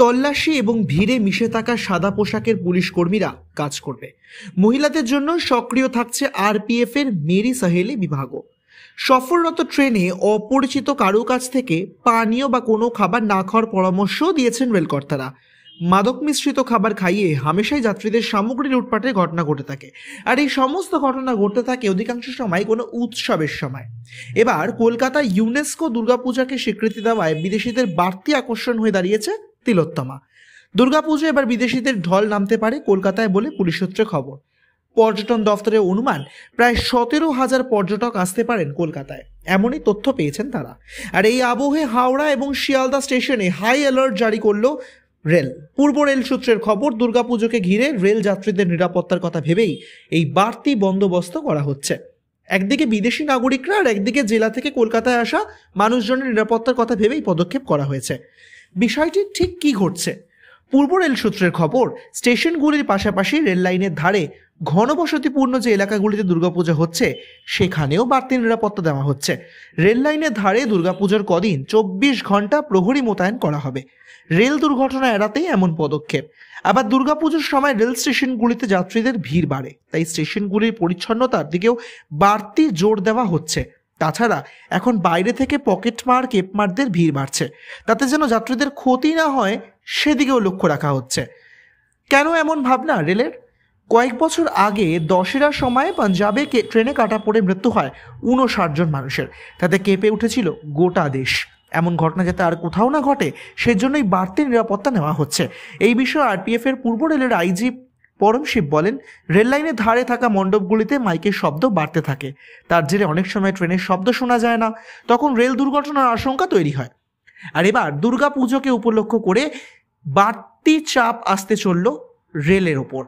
তল্লাশি এবং ভিড়ে মিশে থাকা সাদা পোশাকের পুলিশ কর্মীরা কাজ করবে মহিলাদের জন্য সক্রিয় থাকছে আরপিএফ এর মেরি সাহেলি বিভাগও সফররত ট্রেনে অপরিচিত কারো কাছ থেকে পানীয় বা কোনো খাবার না খাওয়ার পরামর্শ দিয়েছেন রেলকর্তারা মাদক মিশ্রিত খাবার খাইয়ে হামেশাই যাত্রীদের সামগ্রী লুটপাটের ঘটনা ঘটে থাকে আর এই সমস্ত ঘটনা ঘটতে থাকে অধিকাংশ সময় কোনো উৎসবের সময় এবার কলকাতা ইউনেস্কো দুর্গাপূজাকে স্বীকৃতি দেওয়ায় বিদেশিদের বাড়তি আকর্ষণ হয়ে দাঁড়িয়েছে তিলোত্তমা দুর্গাপুজো এবার বিদেশিদের ঢল নামতে পারে কলকাতায় বলে পুলিশ সূত্রে খবর পর্যটন দফতরের অনুমান প্রায় সতেরো হাজার পর্যটক আসতে পারেন কলকাতায় এমনই তথ্য পেয়েছেন তারা আর এই আবহে হাওড়া এবং শিয়ালদা স্টেশনে হাই অ্যালার্ট জারি করল রেল পূর্ব রেল সূত্রের খবর দুর্গাপুজোকে ঘিরে রেল যাত্রীদের নিরাপত্তার কথা ভেবেই এই বাড়তি বন্দোবস্ত করা হচ্ছে একদিকে বিদেশি নাগরিকরা আর একদিকে জেলা থেকে কলকাতায় আসা মানুষজনের নিরাপত্তার কথা ভেবেই পদক্ষেপ করা হয়েছে বিষয়টি ঠিক কি ঘটছে পূর্ব রেল সূত্রের খবর স্টেশনগুলির পাশাপাশি রেল লাইনের ধারে ঘনবসতিপূর্ণ যে এলাকাগুলিতে দুর্গাপূজা হচ্ছে সেখানেও বাড়তি নিরাপত্তা দেওয়া হচ্ছে রেল লাইনের ধারে দুর্গাপুজোর কদিন চব্বিশ ঘন্টা প্রহরী মোতায়েন করা হবে রেল দুর্ঘটনা এড়াতেই এমন পদক্ষেপ আবার দুর্গাপুজোর সময় রেল স্টেশনগুলিতে যাত্রীদের ভিড় বাড়ে তাই স্টেশনগুলির পরিচ্ছন্নতার দিকেও বাড়তি জোর দেওয়া হচ্ছে তাছাড়া এখন বাইরে থেকে পকেট মার কেপমারদের ভিড় বাড়ছে তাতে যেন যাত্রীদের ক্ষতি না হয় সেদিকেও লক্ষ্য রাখা হচ্ছে কেন এমন ভাবনা রেলের কয়েক বছর আগে দশেরা সময়ে পাঞ্জাবে ট্রেনে কাটা পড়ে মৃত্যু হয় উনষাট জন মানুষের তাতে কেঁপে উঠেছিল গোটা দেশ এমন ঘটনা যাতে আর কোথাও না ঘটে সেজন্যই বাড়তি নিরাপত্তা নেওয়া হচ্ছে এই বিষয়ে এর পূর্ব রেলের আইজি পরম শিব বলেন রেললাইনের ধারে থাকা মণ্ডপগুলিতে মাইকের শব্দ বাড়তে থাকে তার জেরে অনেক সময় ট্রেনের শব্দ শোনা যায় না তখন রেল দুর্ঘটনার আশঙ্কা তৈরি হয় আর এবার দুর্গা পুজোকে উপলক্ষ করে বাড়তি চাপ আসতে চলল রেলের ওপর